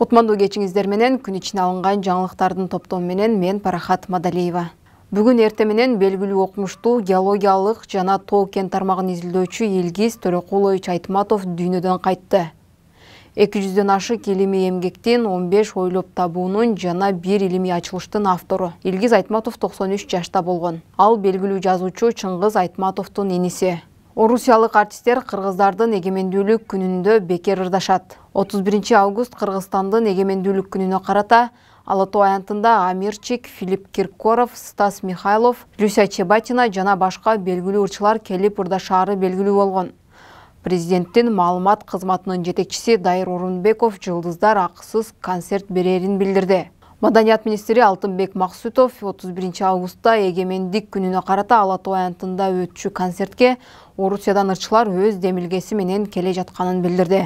кутмандуу кечиңиздер менен күн ичине алынган жаңылыктардын топтому менен мен парахат мадалиева бүгүн эрте менен белгилүү окумуштуу геологиялык жана тоо кен тармагын изилдөөчү илгиз төрөкулович айтматов дүйнөдөн кайтты эки жүздөн ашык илимий эмгектин он беш ойлоп табуунун жана бир илимий ачылыштын автору илгиз айтматов токсон үч жашта болгон ал белгилүү жазуучу чыңгыз айтматовдун иниси орусиялык артисттер кыргыздардын эгемендүүлүк күнүндө бекер ырдашат отуз биринчи август кыргызстандын эгемендүүлүк күнүнө карата ала тоо аянтында амирчик филипп киркоров стас михайлов люся чебатина жана башка белгилүү ырчылар келип ырдашаары белгилүү болгон президенттин маалымат кызматынын жетекчиси дайыр орунбеков жылдыздар акысыз концерт берерин билдирди Маданият министері Алтынбек Мақсутов 31 августта егемендік күніне қарата Алатау аянтында өтші концертке Орусиядан ұршылар өз демілгесі менен келе жатқанын білдірді.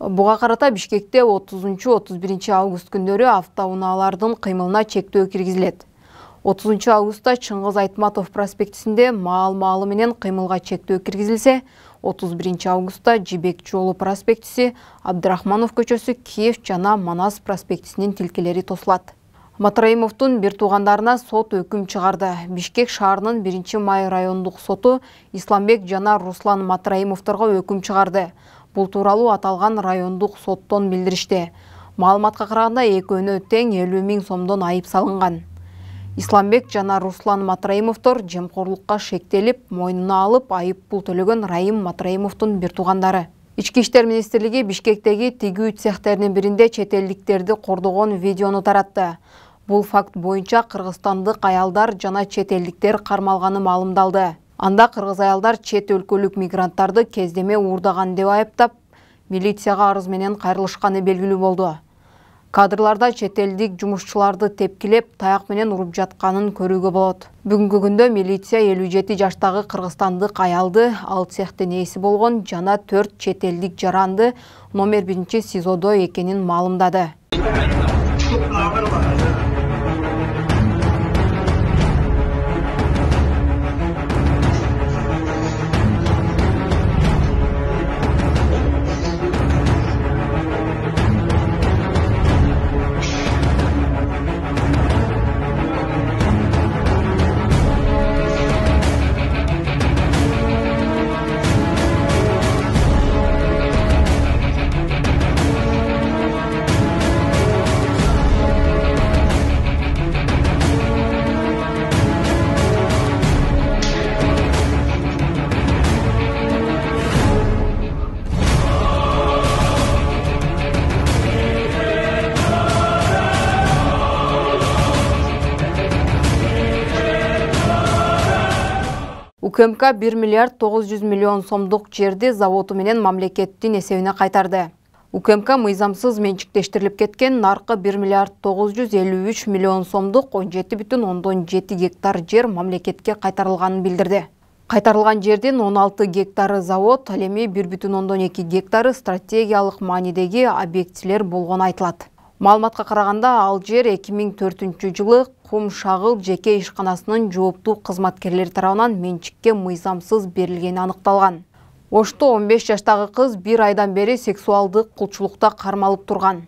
Бұға қарата Бишкекте 30-31 август күндері автоунаалардын кыймылына чектөө киргизилет. отузунчу августта чыңгыз айтматов проспектисинде маал маалы менен кыймылга чектөө киргизилсе отуз биринчи августта жибек жолу проспектиси абдрахманов көчөсү киев жана манас проспектисинин тилкелери тосулат матраимовдун бир туугандарына сот өкүм чыгарды бишкек шаарынын биринчи май райондук соту исламбек жана руслан матраимовдорго өкүм чыгарды бул тууралуу аталган райондук соттон билдиришти маалыматка караганда экөөнө тең элүү миң сомдон айып салынган исламбек жана руслан матраимовдор жемкорлукка шектелип мойнуна алып айып пул төлөгөн райым матраимовдун бир туугандары ички иштер министрлиги бишкектеги тигүү цехтеринин биринде чет элдиктерди кордогон видеону таратты бул факт боюнча кыргызстандык аялдар жана чет элдиктер кармалганы маалымдалды анда кыргыз аялдар чет өлкөлүк мигранттарды кездеме уурдаган деп айыптап милицияга арыз менен кайрылышканы белгилүү болду кадрларда чет элдик жумушчуларды тепкилеп таяк менен уруп жатканын көрүүгө болот бүгүнкү күндө милиция элүү жети жаштагы кыргызстандык аялды ал цехтин ээси болгон жана төрт чет элдик жаранды номер биринчи сизодо экенин маалымдады УКМК 1 миллиард 900 миллион сомдық жерді заводу менен мамлекеттің есебіне қайтарды. УКМК мұйзамсыз меншіктештіріліп кеткен нарқы 1 миллиард 953 миллион сомдық 17 гектар жер мамлекетке қайтарылғанын білдірді. Қайтарылған жерден 16 гектары завод, ал эми 1,2 гектары стратегиялық манедеге объектілер болған айтылады. Малматқа қарағанда ал жер 2004 жылы кум шагыл жеке ишканасынын жооптуу кызматкерлери тарабынан менчикке мыйзамсыз берилгени аныкталган ошто он беш жаштагы кыз бир айдан бери сексуалдык кулчулукта кармалып турган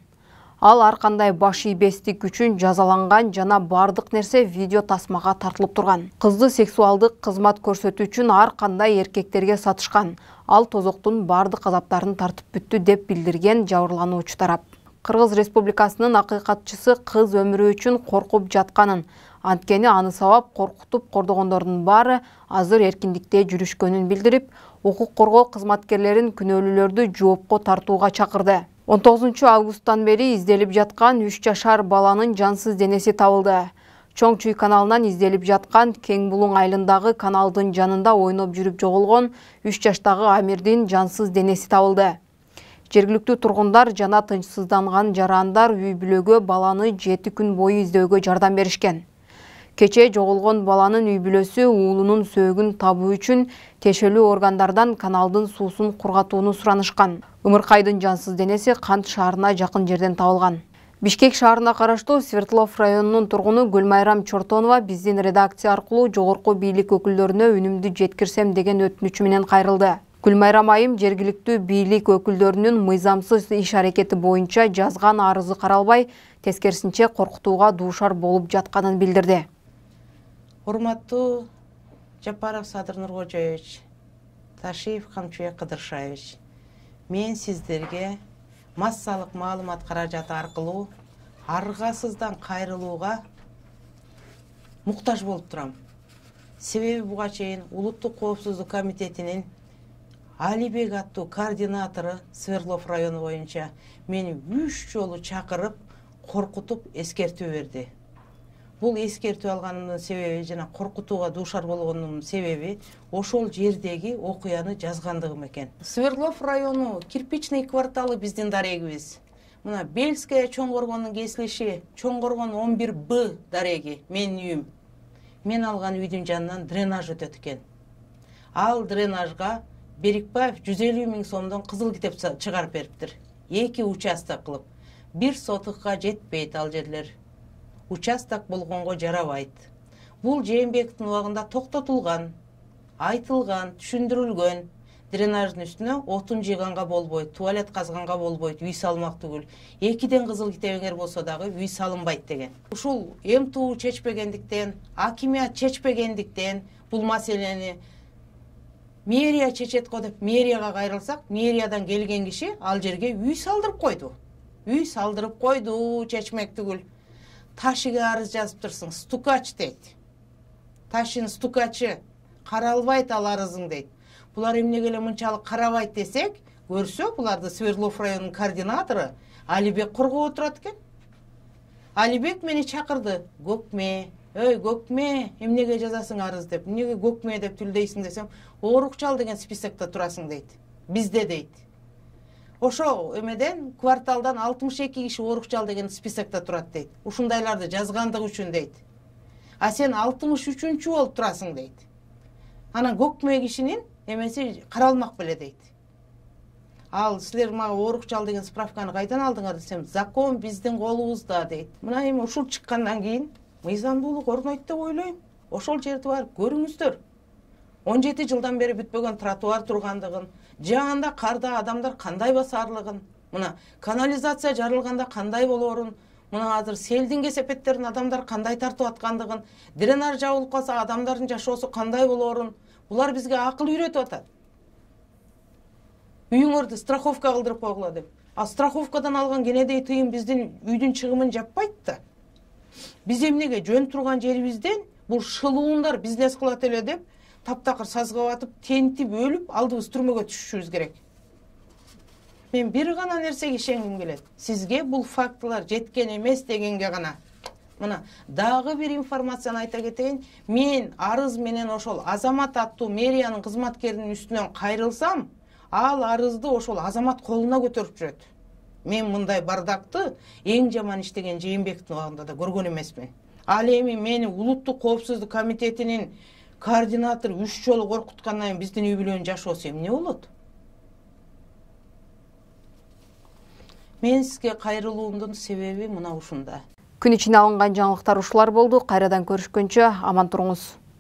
ал ар кандай баш ийбестик үчүн жазаланган жана бардык нерсе видео тасмага тартылып турган кызды сексуалдык кызмат көрсөтүү үчүн ар кандай эркектерге сатышкан ал тозоктун баардык азаптарын тартып бүттү деп билдирген жабырлануучу тарап кыргыз республикасынын акыйкатчысы кыз өмүрү үчүн коркуп жатканын анткени аны сабап коркутуп кордогондордун баары азыр эркиндикте жүрүшкөнүн билдирип укук коргоо кызматкерлерин күнөөлүүлөрдү жоопко тартууга чакырды он тогузунчу августтан бери изделип жаткан үч жашар баланын жансыз денеси табылды чоң чүй каналынан изделип жаткан кең булуң айылындагы каналдын жанында ойноп жүрүп жоголгон үч жаштагы амирдин жансыз денеси табылды жергиликтүү тургундар жана тынчсызданган жарандар үй бүлөгө баланы жети күн бою издөөгө жардам беришкен кечээ жоголгон баланын үй бүлөсү уулунун сөөгүн табуу үчүн тиешелүү органдардан каналдын суусун кургатууну суранышкан ымыркайдын жансыз денеси кант шаарына жакын жерден табылган бишкек шаарына караштуу свердлов районунун тургуну гүлмайрам чортонова биздин редакция аркылуу жогорку бийлик өкүлдөрүнө үнүмдү жеткирсем деген өтүнүчү менен кайрылды гүлмайрам айым жергиликтүү бийлик өкүлдөрүнүн мыйзамсыз иш аракети боюнча жазган арызы каралбай тескерисинче коркутууга дуушар болуп жатканын билдирди урматтуу жапаров садыр нуркожоевич ташиев камчыбек кыдыршаевич мен сиздерге массалык маалымат каражаты аркылуу аргасыздан кайрылууга муктаж болуп турам себеби буга чейин улуттук коопсуздук комитетинин алибек аттуу координатору свердлов району боюнча мени үч жолу чакырып коркутуп эскертүү берди бул эскертүү алганымдын себеби жана коркутууга дуушар болгонумдун себеби ошол жердеги окуяны жазгандыгым экен свердлов району кирпичный кварталы биздин дарегибиз мына бельская чоң коргондун кесилиши чоң коргон он бир б дареги менин үйүм мен алган үйдүн жанынан дренаж өтөт экен ал дренажга берикбаев жүз элүү миң сомдон кызыл китеп чыгарып бериптир эки участок кылып бир сотыкка жетпейт ал жерлер участок болгонго жарабайт бул жээнбековдун убагында токтотулган айтылган түшүндүрүлгөн дренаждын үстүнө отун жыйганга болбойт туалет казганга болбойт үй салмак түгүл экиден кызыл китебиңер болсо дагы үй салынбайт деген ушул мту чечпегендиктен акимият чечпегендиктен бул маселени мэрия чечет го деп мэрияга кайрылсак мэриядан келген киши ал жерге үй салдырып койду үй салдырып койду чечмек түгүл ташиге арыз жазыптырсың стукач дейт ташин стукачы каралбайт ал арызың дейт булар эмнеге эле мынчалык карабайт десек көрсө буларды свердлов районунун координатору алибек коргоп отурат экен алибек мени чакырды көкме эй көк эмнеге жазасың арыз деп эмнеге көк деп тилдейсиң десем оорукчал деген списокто турасың дейт бизде дейт ошол эмеден кварталдан алтымыш эки киши оорукчал деген списокто турат дейт ушундайларды жазгандыгы үчүн дейт а сен алтымыш үчүнчү болуп турасың дейт анан көкмө кишинин эмеси каралмак беле дейт ал силер мага оорукчал деген справканы кайдан алдыңар десем закон биздин колубузда дейт мына эми ушул чыккандан кийин мыйзамдуулук орнойт деп ойлойм ошол жерди барып көрүңүздөр он жети жылдан бери бүтпөгөн тротуар тургандыгын жаанда карда адамдар кандай басаарлыгын мына канализация жарылганда кандай болоорун мына азыр селдин кесепеттерин адамдар кандай тартып аткандыгын дренаж жабылып калса адамдардын жашоосу кандай болорун булар бизге акыл үйрөтүп атат үйүңөрдү страховка кылдырып койгула деп а страховкадан алган кенедей тыйын биздин үйдүн чыгымын жаппайт да биз эмнеге жөн турган жерибизден бул шылуундар бизнес кылат эле деп таптакыр сазга батып тентип өлүп алдыбыз түрмөгө түшүшүбүз керек мен бир гана нерсеге ишенгим келет сизге бул фактылар жеткен эмес дегенге гана мына дагы бир информацияны айта кетейин мен арыз менен ошол азамат аттуу мэриянын кызматкеринин үстүнөн кайрылсам ал арызды ошол азамат колуна көтөрүп жүрөт мен мындай бардақты Эң жаман иштеген жээнбековдун убагында да көргөн эмесмин ал эми мени улуттук коопсуздук комитетинин координатору үч жолу коркуткандан кийин биздин үй бүлөнүн жашоосу эмне болот мен сизге кайрылуумдун себеби мына ушунда күн ичине алынган жаңылыктар ушулар болду кайрадан көрүшкөнчө аман туруңуз